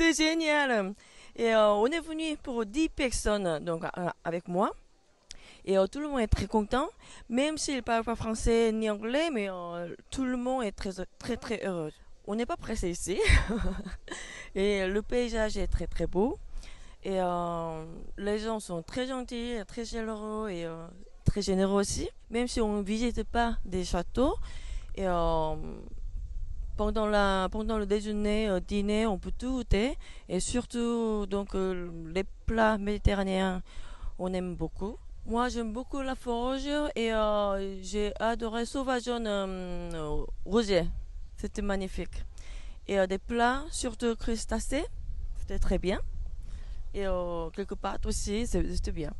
C'est génial. Et euh, on est venu pour 10 personnes donc, euh, avec moi. Et euh, tout le monde est très content, même s'il ne parle pas français ni anglais, mais tout le monde est très très très heureux. On n'est pas pressé ici. et le paysage est très très beau. Et les gens sont très gentils, très généreux et très généreux aussi. Même si on ne visite pas des châteaux, pendant, la, pendant le déjeuner, le euh, dîner, on peut tout goûter. Et surtout, donc, euh, les plats méditerranéens, on aime beaucoup. Moi, j'aime beaucoup la forge et euh, j'ai adoré jaune Rouget C'était magnifique. Et des plats, surtout crustacés, c'était très bien. Et quelques pâtes aussi, c'était bien.